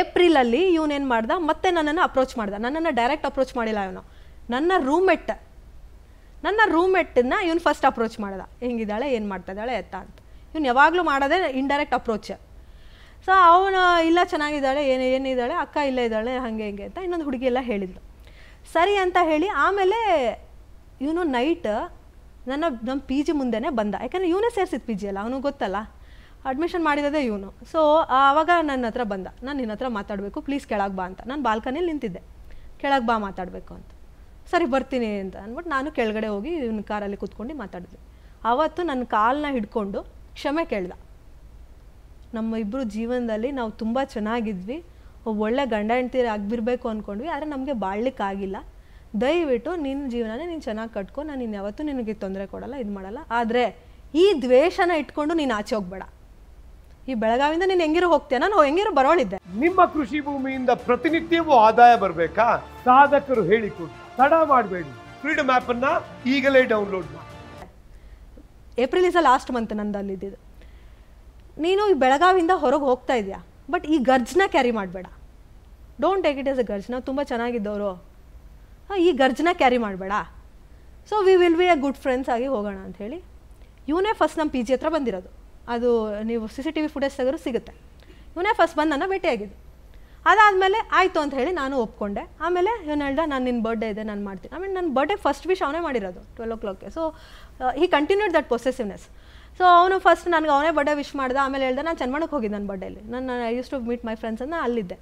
ಏಪ್ರಿಲಲ್ಲಿ ಇವನೇನು ಮಾಡ್ದ ಮತ್ತೆ ನನ್ನನ್ನು ಅಪ್ರೋಚ್ ಮಾಡ್ದೆ ನನ್ನನ್ನು ಡೈರೆಕ್ಟ್ ಅಪ್ರೋಚ್ ಮಾಡಿಲ್ಲ ಇವನು ನನ್ನ ರೂಮ್ಮೆಟ್ ನನ್ನ ರೂಮ್ಮೆಟ್ಟನ್ನ ಇವನು ಫಸ್ಟ್ ಅಪ್ರೋಚ್ ಮಾಡ್ದ ಹೆಂಗಿದ್ದಾಳೆ ಏನು ಮಾಡ್ತಾ ಇದ್ದಾಳೆ ಎತ್ತ ಅಂತ ಇವ್ನು ಯಾವಾಗಲೂ ಮಾಡೋದೇ ಇಂಡೈರೆಕ್ಟ್ ಅಪ್ರೋಚ್ ಸೊ ಅವನು ಇಲ್ಲ ಚೆನ್ನಾಗಿದ್ದಾಳೆ ಏನು ಏನಿದ್ದಾಳೆ ಅಕ್ಕ ಇಲ್ಲ ಇದ್ದಾಳೆ ಹಾಗೆ ಹಿಂಗೆ ಅಂತ ಇನ್ನೊಂದು ಹುಡುಗಿ ಎಲ್ಲ ಹೇಳಿದ್ಲು ಸರಿ ಅಂತ ಹೇಳಿ ಆಮೇಲೆ ಇವನು ನೈಟ್ ನನ್ನ ನಮ್ಮ ಪಿ ಜಿ ಮುಂದೆನೇ ಬಂದ ಯಾಕಂದರೆ ಇವನೇ ಸೇರಿಸಿದ ಪಿ ಜಿ ಅಲ್ಲ ಅವನು ಗೊತ್ತಲ್ಲ ಅಡ್ಮಿಷನ್ ಮಾಡಿದದೇ ಇವನು ಸೊ ಆವಾಗ ನನ್ನ ಹತ್ರ ಬಂದ ನಾನು ನಿನ್ನ ಹತ್ರ ಮಾತಾಡಬೇಕು ಪ್ಲೀಸ್ ಕೆಳಗೆ ಬಾ ಅಂತ ನಾನು ಬಾಲ್ಕನಿಯಲ್ಲಿ ನಿಂತಿದ್ದೆ ಕೆಳಗೆ ಬಾ ಮಾತಾಡಬೇಕು ಅಂತ ಸರಿ ಬರ್ತೀನಿ ಅಂತ ಅಂದ್ಬಿಟ್ಟು ನಾನು ಕೆಳಗಡೆ ಹೋಗಿ ಇವನ ಕಾರಲ್ಲಿ ಕೂತ್ಕೊಂಡು ಮಾತಾಡಿದ್ವಿ ಆವತ್ತು ನನ್ನ ಕಾಲನ್ನ ಹಿಡ್ಕೊಂಡು ಕ್ಷಮೆ ಕೇಳ್ದ ನಮ್ಮ ಇಬ್ಬರು ಜೀವನದಲ್ಲಿ ನಾವು ತುಂಬ ಚೆನ್ನಾಗಿದ್ವಿ ಒಳ್ಳೆ ಗಂಡ ಹೆಂಡ್ತೀರಿ ಆಗಿಬಿರಬೇಕು ಅಂದ್ಕೊಂಡ್ವಿ ಆದರೆ ನಮಗೆ ಬಾಳ್ಲಿಕ್ಕಾಗಿಲ್ಲ ದಯವಿಟ್ಟು ನಿನ್ನ ಜೀವನನೇ ನೀನು ಚೆನ್ನಾಗಿ ಕಟ್ಕೊ ನಾನು ಇನ್ಯಾವತ್ತೂ ನಿನಗೆ ತೊಂದರೆ ಕೊಡಲ್ಲ ಇದು ಮಾಡಲ್ಲ ಆದರೆ ಈ ದ್ವೇಷನ ಇಟ್ಕೊಂಡು ನೀನು ಆಚೆ ಹೋಗ್ಬೇಡ ಈ ಬೆಳಗಾವಿಂದ ನೀನು ಹೆಂಗಿರೋ ಹೋಗ್ತೇನ ನಾನು ಹೆಂಗಿರೋ ಬರೋಳಿದ್ದೆ ನಿಮ್ಮ ಕೃಷಿ ಭೂಮಿಯಿಂದ ಪ್ರತಿನಿತ್ಯವೂ ಆದಾಯ ಬರಬೇಕಾ ಸಾಧಕರು ಹೇಳಿಕೊಡಿ ತಡ ಮಾಡಬೇಡಿ ಫ್ರೀಡಮ್ ಆಪ್ ಅನ್ನ ಈಗಲೇ ಡೌನ್ಲೋಡ್ ಮಾಡಿ ಏಪ್ರಿಲ್ ಇಸ್ ಲಾಸ್ಟ್ ಮಂತ್ ನಂದು ಅಲ್ಲಿದ್ದು ನೀನು ಈ ಬೆಳಗಾವಿಂದ ಹೊರಗೆ ಹೋಗ್ತಾ ಇದೆಯಾ ಬಟ್ ಈ ಗರ್ಜ್ನ ಕ್ಯಾರಿ ಮಾಡಬೇಡ don't take it as a grudge ನಾವು ತುಂಬ ಚೆನ್ನಾಗಿದ್ದವರು ಈ ಗರ್ಜ್ನ ಕ್ಯಾರಿ ಮಾಡಬೇಡ so we will be a good friends ಆಗಿ ಹೋಗೋಣ ಅಂತ ಹೇಳಿ ಇವನೇ ಫಸ್ಟ್ ನಮ್ಮ ಪಿ ಜಿ ಹತ್ರ ಬಂದಿರೋದು ಅದು ನೀವು C C T V footage ತೆಗೆದ್ರೂ ಸಿಗುತ್ತೆ ಇವನೇ ಫಸ್ಟ್ ಬಂದು ನನ್ನ ಭೇಟಿಯಾಗಿದ್ದು ಅದಾದಮೇಲೆ ಆಯಿತು ಅಂತ ಹೇಳಿ ನಾನು ಒಪ್ಕೊಂಡೆ ಆಮೇಲೆ ಇವನು ಹೇಳ್ದ ನಾನು ನಿನ್ನ ಬರ್ಡೇ ಇದೆ ನಾನು ಮಾಡ್ತೀನಿ ಆಮೇಲೆ ನನ್ನ ಬರ್ಡೇ ಫಸ್ಟ್ ವಿಶ್ ಅವನೇ ಮಾಡಿರೋದು ಟ್ವೆಲ್ ಓ ಕ್ಲಾಕ್ಗೆ ಸೊ ಈ ಕಂಟಿನ್ಯೂಡ್ ದಟ್ ಪೊಸೆಸಿವ್ನೆಸ್ ಸೊ ಅವನು ಫಸ್ಟ್ ನನಗೆ ಅವನೇ ಬರ್ಡೇ ವಿಶ್ ಮಾಡ್ದೆ ಆಮೇಲೆ ಹೇಳ್ದೆ ನಾನು ಚನ್ಮಣಕ್ಕೆ ಹೋಗಿದ್ದೆ ನನ್ನ ಬರ್ಡೇಲಿ ನಾನು I use to meet my friends ಅನ್ನ ಅಲ್ಲಿದ್ದೆ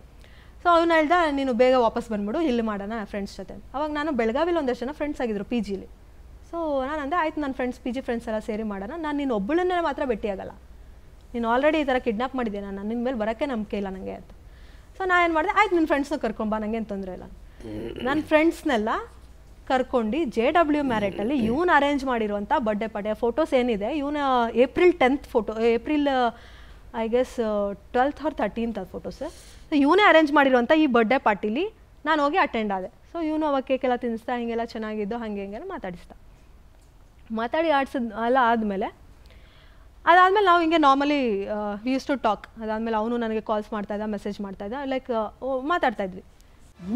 ಸೊ ಅವನು ಹೇಳ್ದ ನೀನು ಬೇಗ ವಾಪಸ್ ಬಂದ್ಬಿಡು ಇಲ್ಲಿ ಮಾಡೋಣ ಫ್ರೆಂಡ್ಸ್ ಜೊತೆ ಅವಾಗ ನಾನು ಬೆಳಗಾವಿಲಿ ಒಂದಷ್ಟು ಜನ ಫ್ರೆಂಡ್ಸ್ ಆಗಿದ್ದರು ಪಿ ಜಿಲಿ ಸೊ ನಾನು ಅಂದರೆ ಆಯ್ತು ನನ್ನ ಫ್ರೆಂಡ್ಸ್ ಪಿ ಜಿ ಫ್ರೆಂಡ್ಸ್ ಎಲ್ಲ ಸೇರಿ ಮಾಡೋಣ ನಾನು ನೀನು ಒಬ್ಬಳನ್ನೇ ಮಾತ್ರ ಭೇಟಿಯಾಗಲ್ಲ ನೀನು ಆಲ್ರೆಡಿ ಈ ಥರ ಕಿಡ್ನಾಪ್ ಮಾಡಿದ್ದೆ ನಾನು ನಿನ್ನ ಮೇಲೆ ಬರೋಕ್ಕೆ ನಂಬಿಕೆ ಇಲ್ಲ ನನಗೆ ಅಂತ ಸೊ ನಾನು ಏನು ಮಾಡಿದೆ ಆಯ್ತು ನಿನ್ನ ಫ್ರೆಂಡ್ಸ್ನ ಕರ್ಕೊಂಬ ನನಗೆ ತೊಂದರೆ ಇಲ್ಲ ನನ್ನ ಫ್ರೆಂಡ್ಸ್ನೆಲ್ಲ ಕರ್ಕೊಂಡು ಜೆ ಡಬ್ಲ್ಯೂ ಮ್ಯಾರೇಟಲ್ಲಿ ಇವನು ಅರೇಂಜ್ ಮಾಡಿರುವಂಥ ಬರ್ಡೇ ಪಾರ್ಟಿ ಫೋಟೋಸ್ ಏನಿದೆ ಇವನ April tenth photo April I guess twelfth or thirteenth ಅದು ಫೋಟೋಸ್ ಸೊ ಇವನೇ ಅರೇಂಜ್ ಮಾಡಿರುವಂಥ ಈ ಬರ್ಡೇ ಪಾರ್ಟಿಲಿ ನಾನು ಹೋಗಿ ಅಟೆಂಡ್ ಆದೆ ಸೊ ಇವನು ಅವಾಗ ಕೇಕೆಲ್ಲ ತಿನ್ನಿಸ್ತಾ ಹಿಂಗೆಲ್ಲ ಚೆನ್ನಾಗಿದ್ದು ಹಂಗೆ ಹಿಂಗೆಲ್ಲ ಮಾತಾಡಿಸ್ತಾ ಮಾತಾಡಿ ಆಡ್ಸಿದ ಎಲ್ಲ ಆದಮೇಲೆ ಅದಾದಮೇಲೆ ನಾವು ಹಿಂಗೆ normally we use to talk ಅದಾದಮೇಲೆ ಅವನು ನನಗೆ ಕಾಲ್ಸ್ ಮಾಡ್ತಾ ಇದ್ದ ಮೆಸೇಜ್ ಮಾಡ್ತಾ ಇದ್ದ ಲೈಕ್ ಮಾತಾಡ್ತಾ ಇದ್ವಿ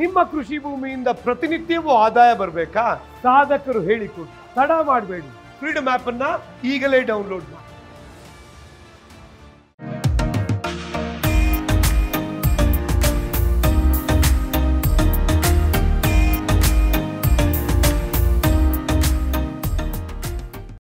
ನಿಮ್ಮ ಕೃಷಿ ಭೂಮಿಯಿಂದ ಪ್ರತಿನಿತ್ಯವೂ ಆದಾಯ ಬರಬೇಕಾ ಸಾಧಕರು ಹೇಳಿಕೊಡಿ ತಡ ಮಾಡಬೇಡಿ ಫ್ರೀಡಮ್ ಆ್ಯಪನ್ನು ಈಗಲೇ ಡೌನ್ಲೋಡ್ ಮಾಡಿ